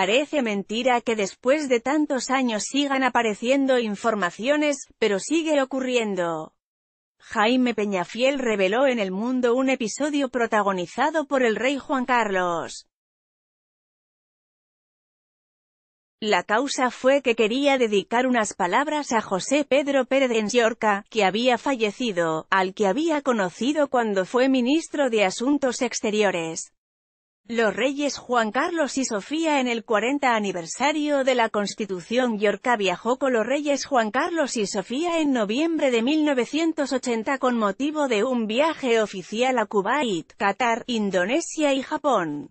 Parece mentira que después de tantos años sigan apareciendo informaciones, pero sigue ocurriendo. Jaime Peñafiel reveló en El Mundo un episodio protagonizado por el rey Juan Carlos. La causa fue que quería dedicar unas palabras a José Pedro Pérez en que había fallecido, al que había conocido cuando fue ministro de Asuntos Exteriores. Los reyes Juan Carlos y Sofía en el 40 aniversario de la Constitución Yorka viajó con los reyes Juan Carlos y Sofía en noviembre de 1980 con motivo de un viaje oficial a Kuwait, Qatar, Indonesia y Japón.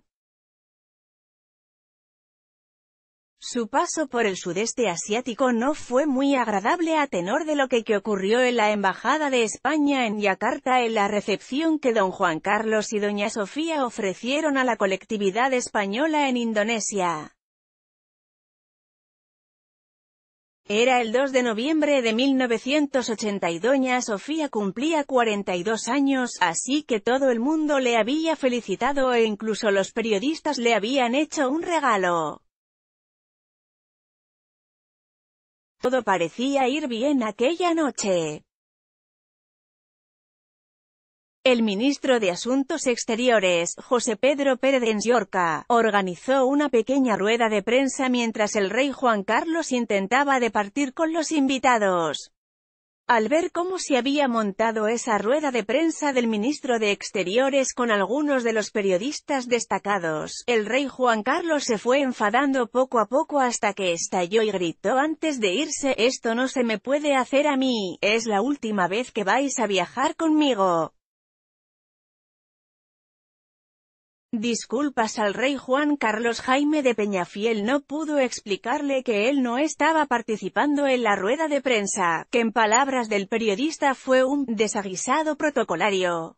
Su paso por el sudeste asiático no fue muy agradable a tenor de lo que, ocurrió en la Embajada de España en Yakarta en la recepción que don Juan Carlos y doña Sofía ofrecieron a la colectividad española en Indonesia. Era el 2 de noviembre de 1980 y doña Sofía cumplía 42 años, así que todo el mundo le había felicitado e incluso los periodistas le habían hecho un regalo. Todo parecía ir bien aquella noche. El ministro de Asuntos Exteriores, José Pedro Pérez en organizó una pequeña rueda de prensa mientras el rey Juan Carlos intentaba departir con los invitados al ver cómo se había montado esa rueda de prensa del ministro de Exteriores con algunos de los periodistas destacados, el rey Juan Carlos se fue enfadando poco a poco hasta que estalló y gritó antes de irse, «Esto no se me puede hacer a mí, es la última vez que vais a viajar conmigo». Disculpas al rey Juan Carlos Jaime de Peñafiel no pudo explicarle que él no estaba participando en la rueda de prensa, que en palabras del periodista fue un desaguisado protocolario.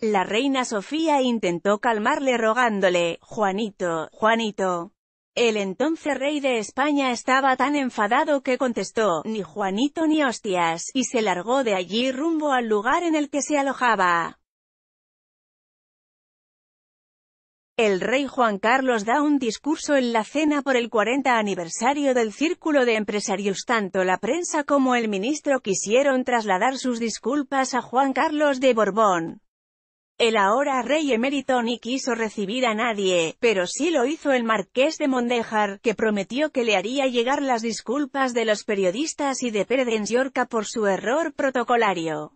La reina Sofía intentó calmarle rogándole, Juanito, Juanito. El entonces rey de España estaba tan enfadado que contestó, ni Juanito ni hostias, y se largó de allí rumbo al lugar en el que se alojaba. El rey Juan Carlos da un discurso en la cena por el 40 aniversario del Círculo de Empresarios. Tanto la prensa como el ministro quisieron trasladar sus disculpas a Juan Carlos de Borbón. El ahora rey emérito ni quiso recibir a nadie, pero sí lo hizo el marqués de Mondejar, que prometió que le haría llegar las disculpas de los periodistas y de Pérez Yorca por su error protocolario.